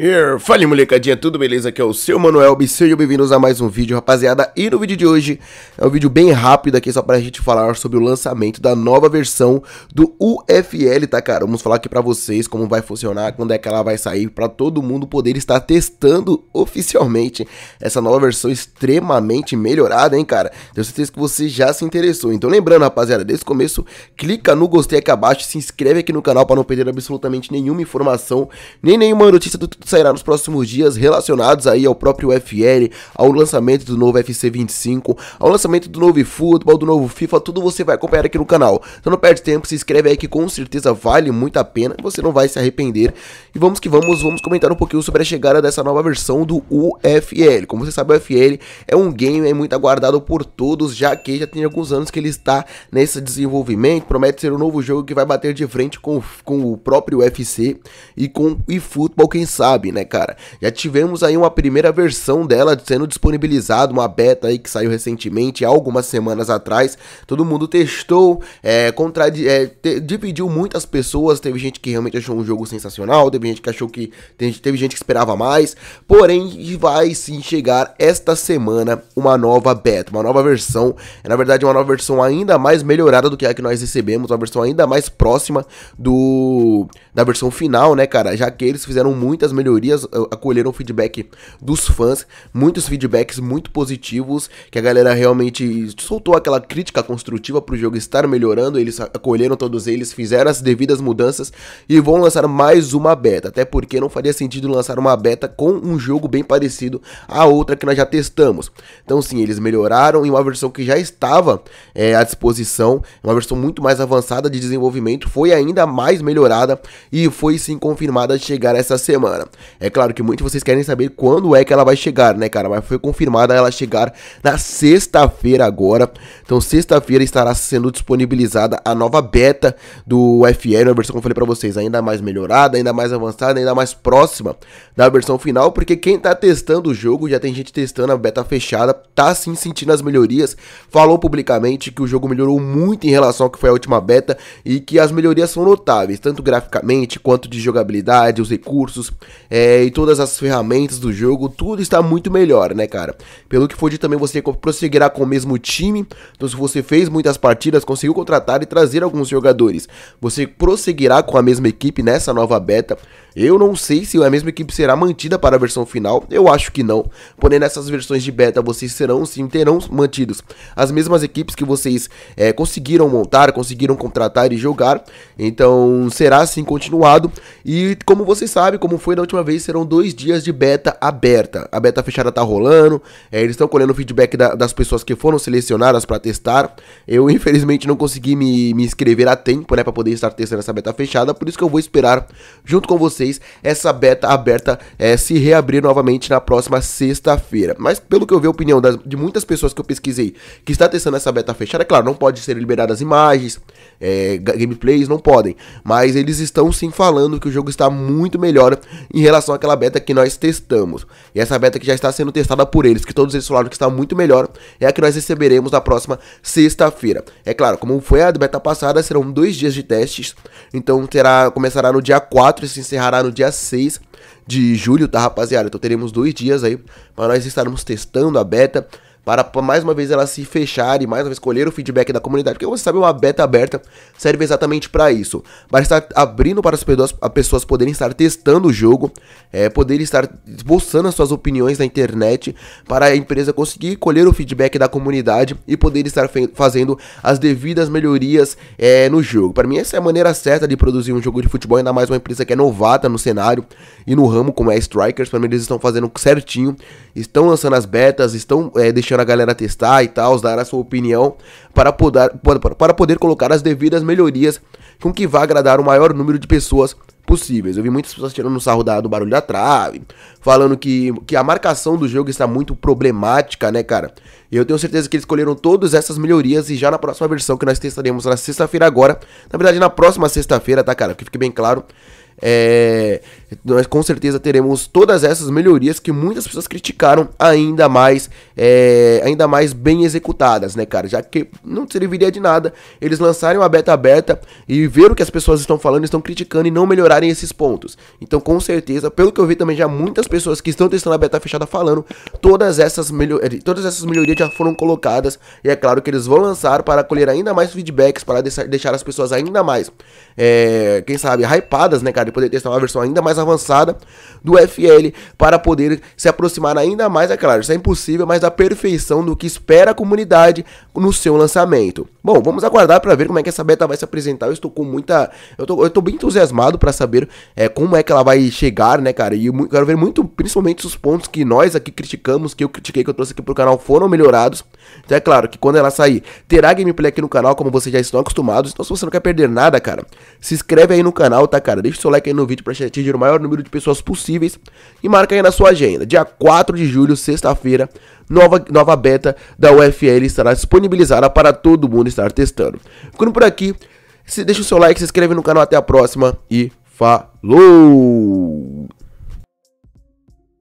E Fala molecadinha, tudo beleza? Aqui é o seu Manuel e sejam bem-vindos a mais um vídeo, rapaziada. E no vídeo de hoje é um vídeo bem rápido aqui só pra gente falar sobre o lançamento da nova versão do UFL, tá cara? Vamos falar aqui pra vocês como vai funcionar, quando é que ela vai sair, pra todo mundo poder estar testando oficialmente essa nova versão extremamente melhorada, hein cara? Tenho certeza que você já se interessou. Então lembrando, rapaziada, desde o começo, clica no gostei aqui abaixo, se inscreve aqui no canal pra não perder absolutamente nenhuma informação, nem nenhuma notícia do que sairá nos próximos dias relacionados aí ao próprio FL, ao lançamento do novo FC 25, ao lançamento do novo futebol, do novo FIFA, tudo você vai acompanhar aqui no canal. Então não perde tempo, se inscreve aí que com certeza vale muito a pena, você não vai se arrepender. E vamos que vamos, vamos comentar um pouquinho sobre a chegada dessa nova versão do UFL. Como você sabe, o UFL é um game é muito aguardado por todos, já que já tem alguns anos que ele está nesse desenvolvimento, promete ser um novo jogo que vai bater de frente com, com o próprio UFC e com o eFootball, quem sabe sabe, né, cara? Já tivemos aí uma primeira versão dela sendo disponibilizada, uma beta aí que saiu recentemente, algumas semanas atrás. Todo mundo testou, é, contra, é, te, dividiu muitas pessoas. Teve gente que realmente achou um jogo sensacional, teve gente que achou que. Teve, teve gente que esperava mais. Porém, vai sim chegar esta semana uma nova beta, uma nova versão. É, na verdade, uma nova versão ainda mais melhorada do que a que nós recebemos, uma versão ainda mais próxima do da versão final, né, cara? Já que eles fizeram muitas melhorias ah, acolheram feedback dos fãs, muitos feedbacks muito positivos, que a galera realmente soltou aquela crítica construtiva pro jogo estar melhorando, eles acolheram todos eles, fizeram as devidas mudanças e vão lançar mais uma beta, até porque não faria sentido lançar uma beta com um jogo bem parecido à outra que nós já testamos. Então sim, eles melhoraram em uma versão que já estava é, à disposição, uma versão muito mais avançada de desenvolvimento, foi ainda mais melhorada e foi sim confirmada de chegar essa semana. É claro que muitos de vocês querem saber quando é que ela vai chegar, né, cara? Mas foi confirmada ela chegar na sexta-feira agora. Então, sexta-feira estará sendo disponibilizada a nova beta do FL, a versão que eu falei para vocês, ainda mais melhorada, ainda mais avançada, ainda mais próxima da versão final, porque quem tá testando o jogo, já tem gente testando a beta fechada, tá sim sentindo as melhorias. Falou publicamente que o jogo melhorou muito em relação ao que foi a última beta e que as melhorias são notáveis, tanto graficamente quanto de jogabilidade, os recursos, é, e todas as ferramentas do jogo, tudo está muito melhor, né, cara? Pelo que foi também, você prosseguirá com o mesmo time, então se você fez muitas partidas, conseguiu contratar e trazer alguns jogadores, você prosseguirá com a mesma equipe nessa nova beta, eu não sei se é a mesma equipe será mantida para a versão final, eu acho que não. Porém, nessas versões de beta, vocês serão sim terão mantidos as mesmas equipes que vocês é, conseguiram montar, conseguiram contratar e jogar. Então, será assim continuado. E como vocês sabem, como foi da última vez, serão dois dias de beta aberta. A beta fechada tá rolando, é, eles estão colhendo feedback da, das pessoas que foram selecionadas para testar. Eu, infelizmente, não consegui me, me inscrever a tempo, né, para poder estar testando essa beta fechada, por isso que eu vou esperar junto com vocês vocês essa beta aberta é, se reabrir novamente na próxima sexta-feira. Mas pelo que eu vi a opinião das, de muitas pessoas que eu pesquisei que está testando essa beta fechada, é claro, não pode ser liberadas imagens, é, gameplays, não podem. Mas eles estão sim falando que o jogo está muito melhor em relação àquela beta que nós testamos. E essa beta que já está sendo testada por eles, que todos eles falaram que está muito melhor, é a que nós receberemos na próxima sexta-feira. É claro, como foi a beta passada, serão dois dias de testes, então terá começará no dia 4 e se encerrará encerrará no dia 6 de julho, tá, rapaziada? Então teremos dois dias aí para nós estarmos testando a beta para mais uma vez ela se fechar e mais uma vez colher o feedback da comunidade, porque você sabe, uma beta aberta serve exatamente para isso, para estar abrindo para as pessoas poderem estar testando o jogo, é, poderem estar esboçando as suas opiniões na internet, para a empresa conseguir colher o feedback da comunidade e poder estar fazendo as devidas melhorias é, no jogo. Para mim, essa é a maneira certa de produzir um jogo de futebol, ainda mais uma empresa que é novata no cenário e no ramo, como é a Strikers, para mim eles estão fazendo certinho, estão lançando as betas, estão é, deixando deixando a galera testar e tal, dar a sua opinião, para poder, para poder colocar as devidas melhorias com que vá agradar o maior número de pessoas possíveis. Eu vi muitas pessoas tirando um sarro do barulho da trave, falando que, que a marcação do jogo está muito problemática, né, cara? eu tenho certeza que eles escolheram todas essas melhorias e já na próxima versão que nós testaremos na sexta-feira agora, na verdade na próxima sexta-feira, tá, cara? Que fique bem claro, é, nós com certeza teremos todas essas melhorias que muitas pessoas criticaram ainda mais, é, ainda mais bem executadas, né, cara? Já que não serviria de nada eles lançarem uma beta aberta e ver o que as pessoas estão falando, estão criticando e não melhorarem esses pontos. Então, com certeza, pelo que eu vi também já muitas pessoas que estão testando a beta fechada falando, todas essas melhorias, é, todas essas melhorias já foram colocadas e é claro que eles vão lançar para colher ainda mais feedbacks, para deixar as pessoas ainda mais, é, quem sabe, hypadas, né, cara? necessário poder testar uma versão ainda mais avançada do FL para poder se aproximar ainda mais, é claro, isso é impossível, mas da perfeição do que espera a comunidade no seu lançamento. Bom, vamos aguardar para ver como é que essa beta vai se apresentar. Eu estou com muita. Eu tô, eu tô bem entusiasmado para saber é, como é que ela vai chegar, né, cara? E eu quero ver muito, principalmente os pontos que nós aqui criticamos, que eu critiquei, que eu trouxe aqui pro canal, foram melhorados. Então é claro que quando ela sair, terá gameplay aqui no canal, como vocês já estão acostumados. Então se você não quer perder nada, cara, se inscreve aí no canal, tá, cara? Deixa o seu like like aí no vídeo para atingir o maior número de pessoas possíveis e marca aí na sua agenda. Dia 4 de julho, sexta-feira, nova, nova beta da UFL estará disponibilizada para todo mundo estar testando. Ficando por aqui, se deixa o seu like, se inscreve no canal, até a próxima e falou!